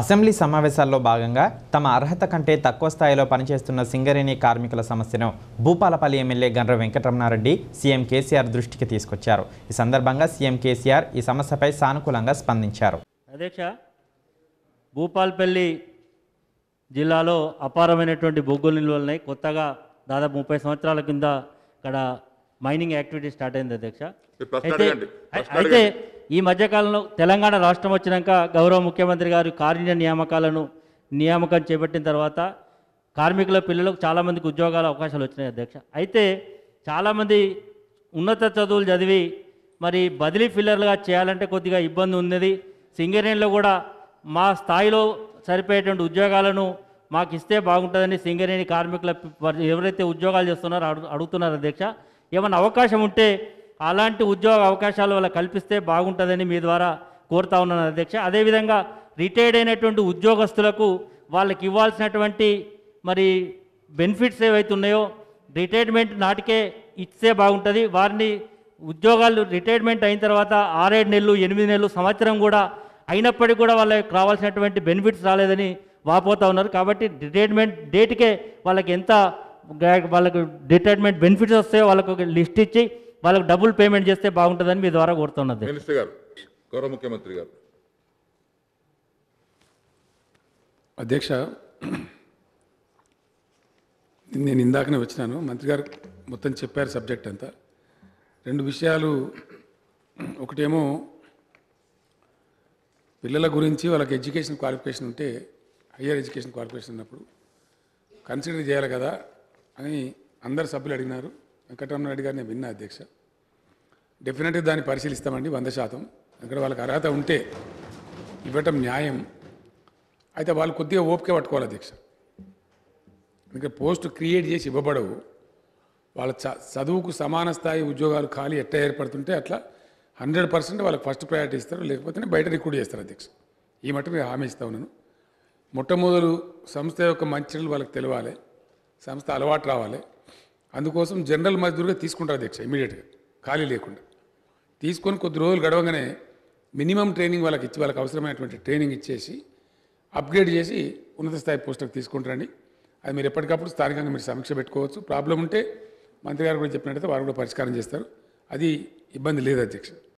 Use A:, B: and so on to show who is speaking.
A: assembly సమావేశాల్లో భాగంగా తమ అర్హత కంటే తక్కువ స్థాయిలో పనిచేస్తున్న సింగరేణి కార్మికుల సమస్యను భూపాలపల్లి ఎమ్మెల్యే గండ్ర వెంకటరమణారెడ్డి సీఎం కేసీఆర్ దృష్టికి తీసుకొచ్చారు ఈ సందర్భంగా సీఎం కేసీఆర్ ఈ సమస్యపై సానుకూలంగా స్పందించారు అధ్యక్ష భూపాలపల్లి జిల్లాలో అపారమైనటువంటి బొగ్గులు నిల్వలున్నాయి కొత్తగా దాదాపు ముప్పై సంవత్సరాల కింద ఇక్కడ మైనింగ్ యాక్టివిటీ స్టార్ట్ అయింది అధ్యక్ష అయితే ఈ మధ్యకాలంలో తెలంగాణ రాష్ట్రం వచ్చినాక గౌరవ ముఖ్యమంత్రి గారు కార్మిక నియామకాలను నియామకం చేపట్టిన తర్వాత కార్మికుల పిల్లలకు చాలామందికి ఉద్యోగాల అవకాశాలు వచ్చినాయి అధ్యక్ష అయితే చాలామంది ఉన్నత చదువులు చదివి మరి బదిలీ ఫిల్లర్లుగా చేయాలంటే కొద్దిగా ఇబ్బంది ఉన్నది సింగరేణిలో కూడా మా స్థాయిలో సరిపోయేటువంటి ఉద్యోగాలను మాకు ఇస్తే బాగుంటుందని సింగరేణి కార్మికుల ఎవరైతే ఉద్యోగాలు చేస్తున్నారో అడుగుతున్నారు అధ్యక్ష ఏమైనా అవకాశం ఉంటే అలాంటి ఉద్యోగ అవకాశాలు వాళ్ళకి కల్పిస్తే బాగుంటుందని మీ ద్వారా కోరుతా ఉన్నాను అధ్యక్ష అదేవిధంగా రిటైర్డ్ అయినటువంటి ఉద్యోగస్తులకు వాళ్ళకి ఇవ్వాల్సినటువంటి మరి బెనిఫిట్స్ ఏవైతే ఉన్నాయో రిటైర్మెంట్ నాటికే ఇస్తే బాగుంటుంది వారిని ఉద్యోగాలు రిటైర్మెంట్ అయిన తర్వాత ఆరేడు నెలలు ఎనిమిది నెలలు సంవత్సరం కూడా అయినప్పటికీ కూడా వాళ్ళకి రావాల్సినటువంటి బెనిఫిట్స్ రాలేదని వాపోతూ ఉన్నారు కాబట్టి రిటైర్మెంట్ డేట్కే వాళ్ళకి ఎంత వాళ్ళకి రిటైర్మెంట్ బెనిఫిట్స్ వస్తాయో వాళ్ళకు లిస్ట్ ఇచ్చి వాళ్ళకి డబుల్ పేమెంట్ చేస్తే బాగుంటుందని మీ ద్వారా కోరుతున్నది మినిస్టర్ గారు గౌరవ ముఖ్యమంత్రి గారు అధ్యక్ష నేను
B: ఇందాకనే వచ్చినాను మంత్రి గారు మొత్తం చెప్పారు సబ్జెక్ట్ అంతా రెండు విషయాలు ఒకటేమో పిల్లల గురించి వాళ్ళకి ఎడ్యుకేషన్ క్వాలిఫికేషన్ ఉంటే హయ్యర్ ఎడ్యుకేషన్ క్వాలిఫికేషన్ ఉన్నప్పుడు కన్సిడర్ చేయాలి కదా అని అందరు సభ్యులు అడిగినారు వెంకటరమణ రెడ్డి నేను విన్న అధ్యక్ష డెఫినెట్గా దాన్ని పరిశీలిస్తామండి వంద శాతం అక్కడ వాళ్ళకి అర్హత ఉంటే ఇవ్వటం న్యాయం అయితే వాళ్ళు కొద్దిగా ఓపిక పట్టుకోవాలి అధ్యక్ష ఎందుకంటే పోస్ట్ క్రియేట్ చేసి ఇవ్వబడవు వాళ్ళ చదువుకు సమాన స్థాయి ఉద్యోగాలు ఖాళీ ఎట్లా ఏర్పడుతుంటే అట్లా హండ్రెడ్ పర్సెంట్ వాళ్ళకి ఫస్ట్ ప్రయారిటీ ఇస్తారు లేకపోతే బయట రికూడ్ చేస్తారు అధ్యక్ష ఈ మటుకు నేను హామీ ఇస్తా ఉన్నాను మొట్టమొదలు సంస్థ యొక్క మంచి వాళ్ళకి తెలవాలి సంస్థ అలవాటు రావాలి అందుకోసం జనరల్ మజ్దూర్గా తీసుకుంటారు అధ్యక్ష ఇమీడియట్గా ఖాళీ లేకుండా తీసుకొని కొద్ది రోజులు గడవగానే మినిమం ట్రైనింగ్ వాళ్ళకి ఇచ్చి వాళ్ళకి అవసరమైనటువంటి ట్రైనింగ్ ఇచ్చేసి అప్గ్రేడ్ చేసి ఉన్నత స్థాయి పోస్టులకు తీసుకుంటారండి అది మీరు ఎప్పటికప్పుడు స్థానికంగా మీరు సమీక్ష పెట్టుకోవచ్చు ప్రాబ్లం ఉంటే మంత్రి గారు కూడా చెప్పినట్టయితే వారు కూడా పరిష్కారం చేస్తారు అది ఇబ్బంది లేదు అధ్యక్ష